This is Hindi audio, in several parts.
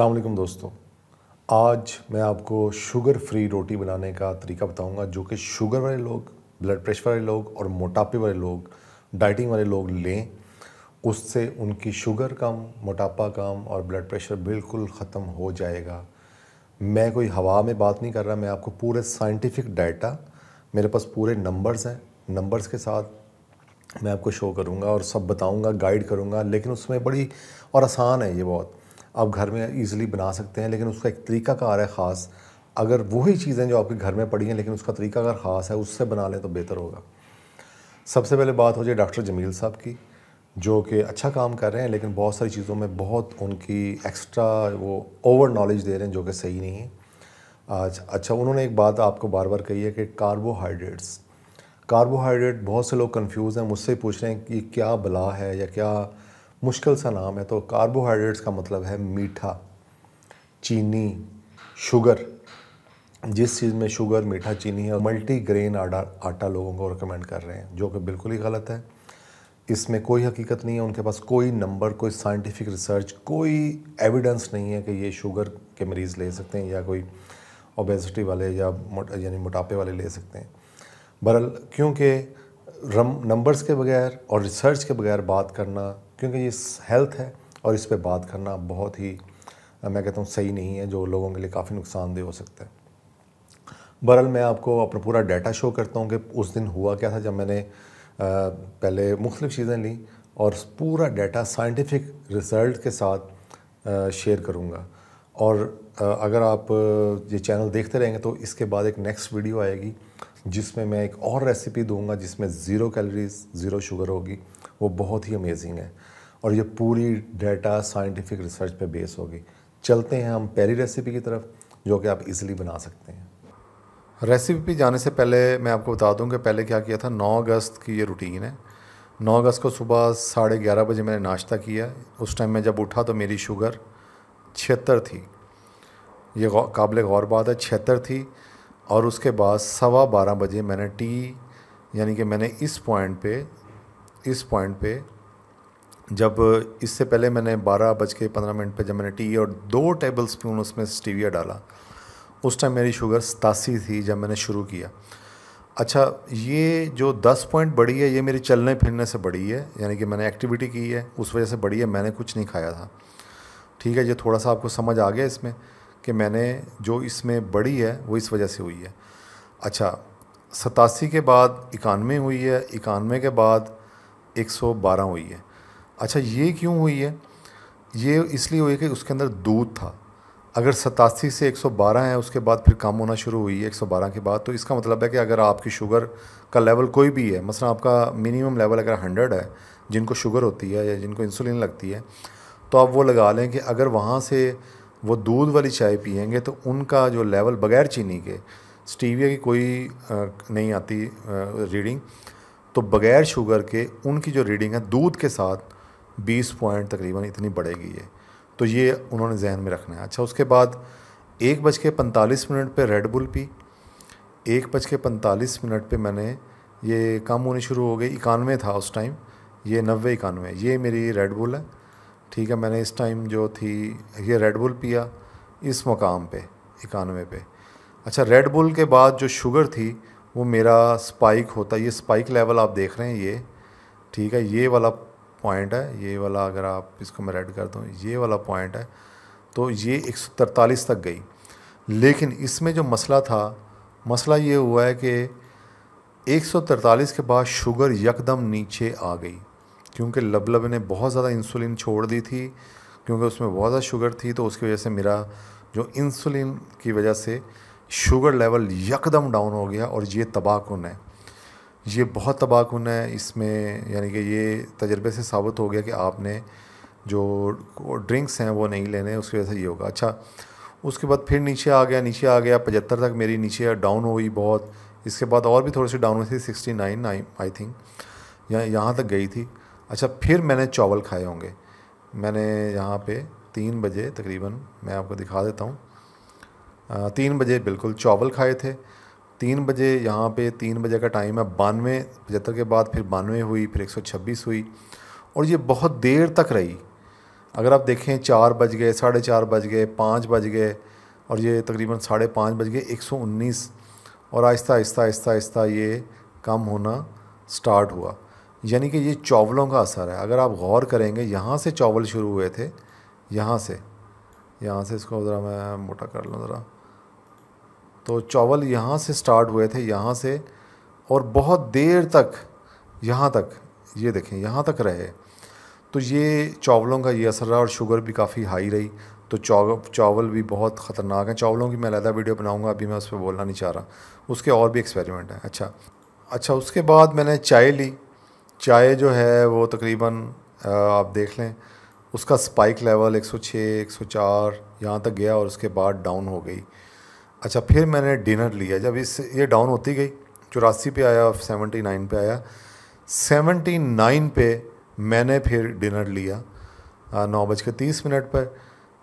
अलैक्म दोस्तों आज मैं आपको शुगर फ्री रोटी बनाने का तरीका बताऊंगा जो कि शुगर वाले लोग ब्लड प्रेशर वाले लोग और मोटापे वाले लोग डाइटिंग वाले लोग लें उससे उनकी शुगर कम मोटापा कम और ब्लड प्रेशर बिल्कुल ख़त्म हो जाएगा मैं कोई हवा में बात नहीं कर रहा मैं आपको पूरे साइंटिफिक डाटा मेरे पास पूरे नंबर्स हैं नंबर्स के साथ मैं आपको शो करूंगा और सब बताऊंगा गाइड करूंगा लेकिन उसमें बड़ी और आसान है ये बहुत आप घर में ईज़िली बना सकते हैं लेकिन उसका एक तरीका कार है ख़ास अगर वही चीज़ें जो आपके घर में पड़ी हैं लेकिन उसका तरीका अगर ख़ास है उससे बना लें तो बेहतर होगा सबसे पहले बात हो जाए डॉक्टर जमील साहब की जो कि अच्छा काम कर रहे हैं लेकिन बहुत सारी चीज़ों में बहुत उनकी एक्स्ट्रा वो ओवर नॉलेज दे रहे हैं जो कि सही नहीं है आज अच्छा उन्होंने एक बात आपको बार बार कही है कि कार्बोहाइड्रेट्स कार्बोहाइड्रेट बहुत से लोग कंफ्यूज हैं मुझसे पूछ रहे हैं कि क्या बला है या क्या मुश्किल सा नाम है तो कार्बोहाइड्रेट्स का मतलब है मीठा चीनी शुगर जिस चीज़ में शुगर मीठा चीनी है मल्टी ग्रेन आटा आटा लोगों को रिकमेंड कर रहे हैं जो कि बिल्कुल ही गलत है इसमें कोई हकीकत नहीं है उनके पास कोई नंबर कोई साइंटिफिक रिसर्च कोई एविडेंस नहीं है कि ये शुगर के मरीज़ ले सकते हैं या कोई ओबेसिटी वाले या यानी मोटापे वाले ले सकते हैं बरल क्योंकि नंबर्स के बगैर और रिसर्च के बगैर बात करना क्योंकि ये हेल्थ है और इस पर बात करना बहुत ही मैं कहता हूँ सही नहीं है जो लोगों के लिए काफ़ी नुकसानदेह हो सकता है बहरहाल मैं आपको अपना पूरा डाटा शो करता हूँ कि उस दिन हुआ क्या था जब मैंने पहले मुख्तु चीज़ें ली और पूरा डाटा साइंटिफिक रिज़ल्ट के साथ शेयर करूँगा और अगर आप ये चैनल देखते रहेंगे तो इसके बाद एक नेक्स्ट वीडियो आएगी जिसमें मैं एक और रेसिपी दूंगा जिसमें ज़ीरो कैलोरीज़ ज़ीरो शुगर होगी वो बहुत ही अमेजिंग है और ये पूरी डेटा साइंटिफिक रिसर्च पे बेस होगी चलते हैं हम पहली रेसिपी की तरफ जो कि आप इजीली बना सकते हैं रेसिपी पे जाने से पहले मैं आपको बता दूं कि पहले क्या किया था 9 अगस्त की ये रूटीन है 9 अगस्त को सुबह साढ़े ग्यारह बजे मैंने नाश्ता किया उस टाइम मैं जब उठा तो मेरी शुगर छिहत्तर थी ये काबिल गौर बात है छिहत्तर थी और उसके बाद सवा बारह बजे मैंने टी यानी कि मैंने इस पॉइंट पे इस पॉइंट पे जब इससे पहले मैंने बारह बज के पंद्रह मिनट पे जब मैंने टी और दो टेबल स्पून उसमें स्टीविया डाला उस टाइम मेरी शुगर सतासी थी जब मैंने शुरू किया अच्छा ये जो दस पॉइंट बढ़ी है ये मेरी चलने फिरने से बढ़ी है यानी कि मैंने एक्टिविटी की है उस वजह से बढ़ी है मैंने कुछ नहीं खाया था ठीक है ये थोड़ा सा आपको समझ आ गया इसमें कि मैंने जो इसमें बढ़ी है वो इस वजह से हुई है अच्छा सतासी के बाद इक्यानवे हुई है इक्यानवे के बाद 112 हुई है अच्छा ये क्यों हुई है ये इसलिए हुई है कि उसके अंदर दूध था अगर सतासी से 112 है उसके बाद फिर कम होना शुरू हुई है 112 के बाद तो इसका मतलब है कि अगर आपकी शुगर का लेवल कोई भी है मसला आपका मिनिमम लेवल अगर 100 है जिनको शुगर होती है या जिनको इंसुलिन लगती है तो आप वो लगा लें कि अगर वहाँ से वो दूध वाली चाय पियेंगे तो उनका जो लेवल बग़ैर चीनी के स्टीविया की कोई नहीं आती रीडिंग तो बग़ैर शुगर के उनकी जो रीडिंग है दूध के साथ 20 पॉइंट तकरीबन इतनी बढ़ेगी ये तो ये उन्होंने जहन में रखना है अच्छा उसके बाद एक बज के पैंतालीस मिनट पर रेडबुल पी एक बज के पैंतालीस मिनट पर मैंने ये कम होनी शुरू हो गई इक्यानवे था उस टाइम ये नबे इक्यानवे ये मेरी रेडबुल है ठीक है मैंने इस टाइम जो थी ये रेड बुल पिया इस मकाम पे इक्यानवे पे अच्छा रेडबुल के बाद जो शुगर थी वो मेरा स्पाइक होता है ये स्पाइक लेवल आप देख रहे हैं ये ठीक है ये वाला पॉइंट है ये वाला अगर आप इसको मैं रेड कर दूँ ये वाला पॉइंट है तो ये एक तक गई लेकिन इसमें जो मसला था मसला ये हुआ है कि 143 के बाद शुगर यकदम नीचे आ गई क्योंकि लबलब ने बहुत ज़्यादा इंसुलिन छोड़ दी थी क्योंकि उसमें बहुत ज़्यादा शुगर थी तो उसकी वजह से मेरा जो इंसुलिन की वजह से शुगर लेवल यकदम डाउन हो गया और ये तबाहकुन है ये बहुत तबाहकुन है इसमें यानी कि ये तजर्बे से साबित हो गया कि आपने जो ड्रिंक्स हैं वो नहीं लेने उसकी वजह से ये होगा अच्छा उसके बाद फिर नीचे आ गया नीचे आ गया पचहत्तर तक मेरी नीचे डाउन हुई बहुत इसके बाद और भी थोड़ी सी डाउन हुई थी sixty nine I I think यहाँ यहाँ तक गई थी अच्छा फिर मैंने चावल खाए होंगे मैंने यहाँ पे तीन बजे तकरीबन मैं आपको दिखा देता हूँ तीन बजे बिल्कुल चावल खाए थे तीन बजे यहाँ पे तीन बजे का टाइम है बानवे पचहत्तर के बाद फिर बानवे हुई फिर छब्बीस हुई और ये बहुत देर तक रही अगर आप देखें चार बज गए साढ़े चार बज गए पाँच बज गए और ये तकरीबन साढ़े पाँच बज गए एक और आहिस्ता आहिस्ता आहिस्ता आहिस्ता ये कम होना स्टार्ट हुआ यानी कि ये चावलों का असर है अगर आप गौर करेंगे यहाँ से चावल शुरू हुए थे यहाँ से यहाँ से इसको ज़रा मैं मोटा कर लूँ ज़रा तो चावल यहाँ से स्टार्ट हुए थे यहाँ से और बहुत देर तक यहाँ तक ये देखें यहाँ तक रहे तो ये चावलों का ये असर रहा और शुगर भी काफ़ी हाई रही तो चावल भी बहुत ख़तरनाक है चावलों की मैं अलहदा वीडियो बनाऊँगा अभी मैं उस पर बोलना नहीं चाह रहा उसके और भी एक्सपेरिमेंट हैं अच्छा अच्छा उसके बाद मैंने चाय ली चाय जो है वो तकरीबन आप देख लें उसका स्पाइक लेवल 106, 104 यहाँ तक गया और उसके बाद डाउन हो गई अच्छा फिर मैंने डिनर लिया जब इस ये डाउन होती गई चौरासी पे आया सेवेंटी नाइन पे आया सेवेंटी नाइन पे मैंने फिर डिनर लिया नौ बज के तीस मिनट पर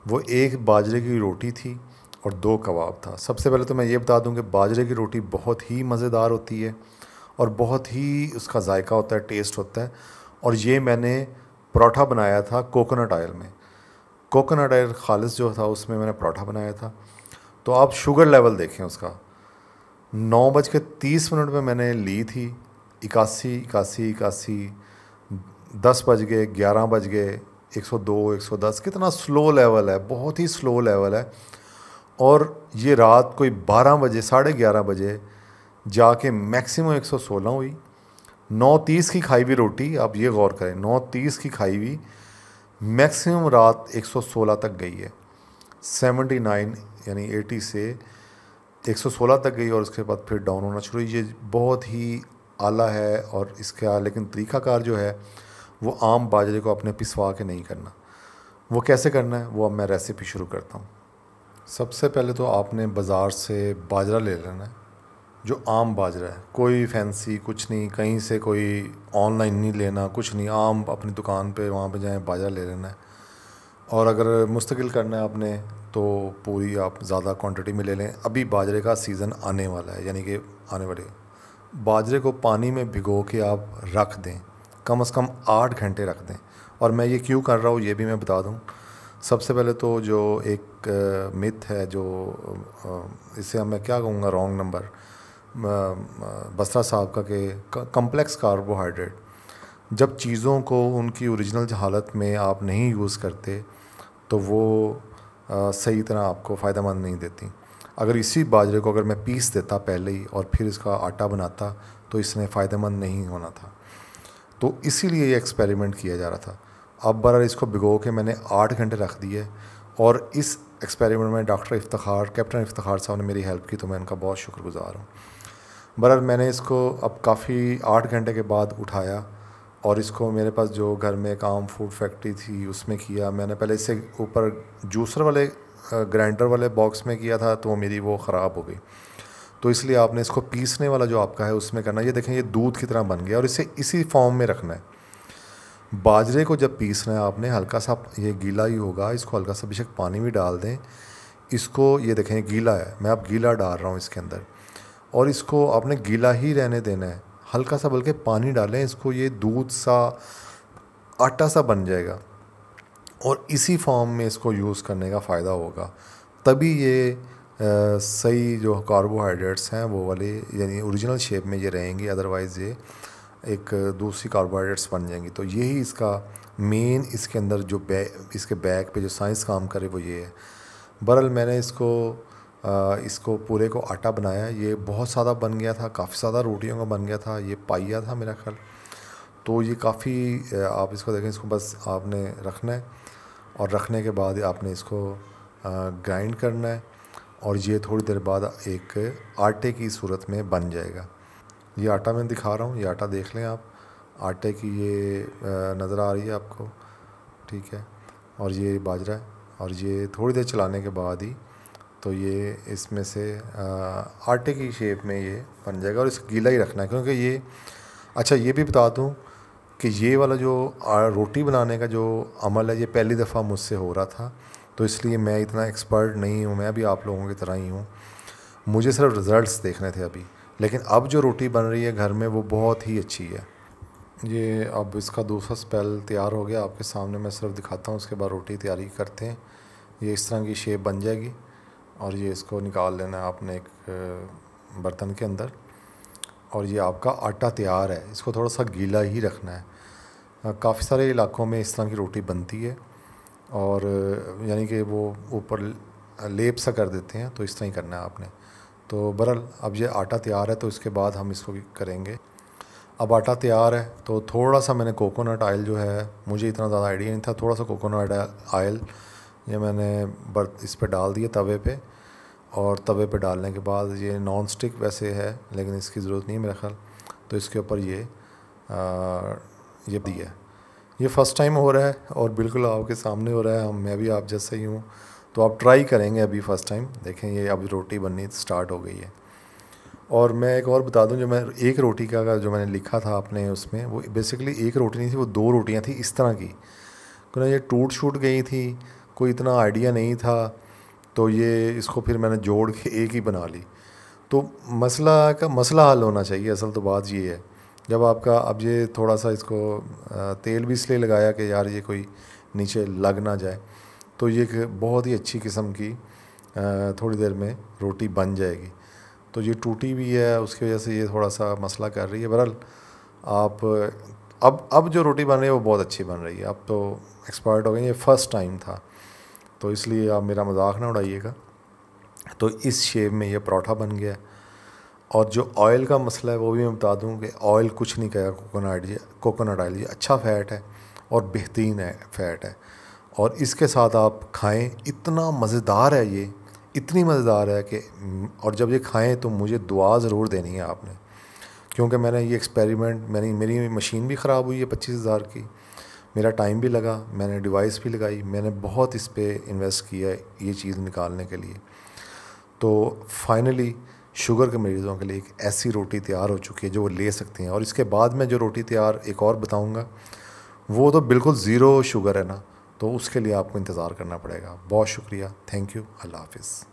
वो एक बाजरे की रोटी थी और दो कबाब था सबसे पहले तो मैं ये बता दूं कि बाजरे की रोटी बहुत ही मज़ेदार होती है और बहुत ही उसका जायका होता है टेस्ट होता है और ये मैंने पराठा बनाया था कोकोनट आयल में कोकोनट आयल खालिस जो था उसमें मैंने पराठा बनाया था तो आप शुगर लेवल देखें उसका नौ बज के तीस मिनट में मैंने ली थी इक्यासी इक्यासी इक्यासी दस बज गए ग्यारह बज गए एक सौ दो एक सौ दस कितना स्लो लेवल है बहुत ही स्लो लेवल है और ये रात कोई बारह बजे साढ़े ग्यारह बजे जाके मैक्सिमम एक सौ सोलह हुई नौ तीस की खाई हुई रोटी आप ये गौर करें नौ तीस की खाई हुई मैक्सिमम रात एक सौ सोलह तक गई है सेवेंटी नाइन यानी एटी से 116 तक गई और उसके बाद फिर डाउन होना शुरू हुई ये बहुत ही आला है और इसका लेकिन तरीक़ाकार जो है वो आम बाजरे को अपने पिसवा के नहीं करना वो कैसे करना है वो अब मैं रेसिपी शुरू करता हूँ सबसे पहले तो आपने बाज़ार से बाजरा ले लेना है जो आम बाजरा है कोई फैंसी कुछ नहीं कहीं से कोई ऑनलाइन नहीं लेना कुछ नहीं आम अपनी दुकान पे वहाँ पे जाएं बाजरा ले लेना है और अगर मुस्तकिल करना है आपने तो पूरी आप ज़्यादा क्वांटिटी में ले लें अभी बाजरे का सीज़न आने वाला है यानी कि आने वाले बाजरे को पानी में भिगो के आप रख दें कम से कम आठ घंटे रख दें और मैं ये क्यों कर रहा हूँ ये भी मैं बता दूँ सबसे पहले तो जो एक मिथ है जो इसे अब मैं क्या कहूँगा रॉन्ग नंबर बसरा साहब का के कम्प्लेक्स कार्बोहाइड्रेट जब चीज़ों को उनकी ओरिजिनल हालत में आप नहीं यूज़ करते तो वो आ, सही तरह आपको फ़ायदेमंद नहीं देती अगर इसी बाजरे को अगर मैं पीस देता पहले ही और फिर इसका आटा बनाता तो इसमें फ़ायदेमंद नहीं होना था तो इसीलिए ये एक्सपेरिमेंट किया जा रहा था अब बार इसको भिगो के मैंने आठ घंटे रख दिए और इस एक्सपेरिमेंट में डॉक्टर इफ्तार कैप्टन इफ्तार साहब ने मेरी हेल्प की तो मैं उनका बहुत शुक्रगुजार हूँ बहर मैंने इसको अब काफ़ी आठ घंटे के बाद उठाया और इसको मेरे पास जो घर में एक आम फूड फैक्ट्री थी उसमें किया मैंने पहले इससे ऊपर जूसर वाले ग्राइंडर वाले बॉक्स में किया था तो मेरी वो ख़राब हो गई तो इसलिए आपने इसको पीसने वाला जो आपका है उसमें करना ये देखें ये दूध की तरह बन गया और इसे इसी फॉर्म में रखना है बाजरे को जब पीसना है आपने हल्का सा ये गीला ही होगा इसको हल्का सा बेशक पानी भी डाल दें इसको ये देखें गीला है मैं आप गीला डाल रहा हूँ इसके अंदर और इसको आपने गीला ही रहने देना है हल्का सा बल्कि पानी डालें इसको ये दूध सा आटा सा बन जाएगा और इसी फॉर्म में इसको यूज़ करने का फ़ायदा होगा तभी ये आ, सही जो कार्बोहाइड्रेट्स हैं वो वाले यानी ओरिजिनल शेप में ये रहेंगे अदरवाइज़ ये एक दूसरी कार्बोहाइड्रेट्स बन जाएंगी तो यही इसका मेन इसके अंदर जो बै इसके बैक पे जो साइंस काम करे वो ये है बरल मैंने इसको इसको पूरे को आटा बनाया ये बहुत सादा बन गया था काफ़ी सादा रोटियों का बन गया था ये पाइया था मेरा ख्याल तो ये काफ़ी आप इसको देखें इसको बस आपने रखना है और रखने के बाद आपने इसको ग्राइंड करना है और ये थोड़ी देर बाद एक आटे की सूरत में बन जाएगा ये आटा मैं दिखा रहा हूँ ये आटा देख लें आप आटे की ये नज़र आ रही है आपको ठीक है और ये बाजरा है और ये थोड़ी देर चलाने के बाद ही तो ये इसमें से आटे की शेप में ये बन जाएगा और इस गीला ही रखना है क्योंकि ये अच्छा ये भी बता दूँ कि ये वाला जो रोटी बनाने का जो अमल है ये पहली दफ़ा मुझसे हो रहा था तो इसलिए मैं इतना एक्सपर्ट नहीं हूँ मैं भी आप लोगों की तरह ही हूँ मुझे सिर्फ रिज़ल्ट्स देखने थे अभी लेकिन अब जो रोटी बन रही है घर में वो बहुत ही अच्छी है ये अब इसका दूसरा स्पेल तैयार हो गया आपके सामने मैं सिर्फ दिखाता हूँ उसके बाद रोटी तैयारी करते हैं ये इस तरह की शेप बन जाएगी और ये इसको निकाल लेना है आपने एक बर्तन के अंदर और ये आपका आटा तैयार है इसको थोड़ा सा गीला ही रखना है काफ़ी सारे इलाकों में इस तरह की रोटी बनती है और यानी कि वो ऊपर लेप सा कर देते हैं तो इस तरह ही करना है आपने तो बरल अब ये आटा तैयार है तो इसके बाद हम इसको करेंगे अब आटा तैयार है तो थोड़ा सा मैंने कोकोनट आयल जो है मुझे इतना ज़्यादा आइडिया नहीं था थोड़ा सा कोकोनट आयल ये मैंने बर्त इस पर डाल दिए तवे पे और तवे पे डालने के बाद ये नॉन स्टिक वैसे है लेकिन इसकी ज़रूरत नहीं है मेरा ख्याल तो इसके ऊपर ये आ, ये दिया ये फ़र्स्ट टाइम हो रहा है और बिल्कुल आपके सामने हो रहा है मैं भी आप जैसे ही हूँ तो आप ट्राई करेंगे अभी फ़र्स्ट टाइम देखें ये अब रोटी बननी स्टार्ट हो गई है और मैं एक और बता दूं जो मैं एक रोटी का जो मैंने लिखा था आपने उसमें वो बेसिकली एक रोटी नहीं थी वो दो रोटियां थी इस तरह की क्योंकि ये टूट छूट गई थी कोई इतना आइडिया नहीं था तो ये इसको फिर मैंने जोड़ के एक ही बना ली तो मसला का मसला हल होना चाहिए असल तो बात ये है जब आपका अब ये थोड़ा सा इसको तेल भी इसलिए लगाया कि यार ये कोई नीचे लग ना जाए तो ये बहुत ही अच्छी किस्म की थोड़ी देर में रोटी बन जाएगी तो ये टूटी भी है उसकी वजह से ये थोड़ा सा मसला कर रही है बहरहाल आप अब अब जो रोटी बन रही है वो बहुत अच्छी बन रही है अब तो एक्सपर्ट हो गई ये फ़र्स्ट टाइम था तो इसलिए आप मेरा मजाक ना उड़ाइएगा तो इस शेप में यह पराठा बन गया और जो ऑयल का मसला है वो भी मैं बता दूँ कि ऑयल कुछ नहीं कहेगा कोकोनट कोकोनट ऑयल ये अच्छा फ़ैट है और बेहतरीन है फ़ैट है और इसके साथ आप खाएं इतना मज़ेदार है ये इतनी मज़ेदार है कि और जब ये खाएं तो मुझे दुआ ज़रूर देनी है आपने क्योंकि मैंने ये एक्सपेरिमेंट मैंने मेरी मशीन भी ख़राब हुई है पच्चीस हज़ार की मेरा टाइम भी लगा मैंने डिवाइस भी लगाई मैंने बहुत इस पर इन्वेस्ट किया ये चीज़ निकालने के लिए तो फाइनली शुगर के मरीज़ों के लिए एक ऐसी रोटी तैयार हो चुकी है जो वो ले सकते हैं और इसके बाद मैं जो रोटी तैयार एक और बताऊँगा वो तो बिल्कुल ज़ीरो शुगर है ना तो उसके लिए आपको इंतज़ार करना पड़ेगा बहुत शुक्रिया थैंक यू अल्लाह हाफिज़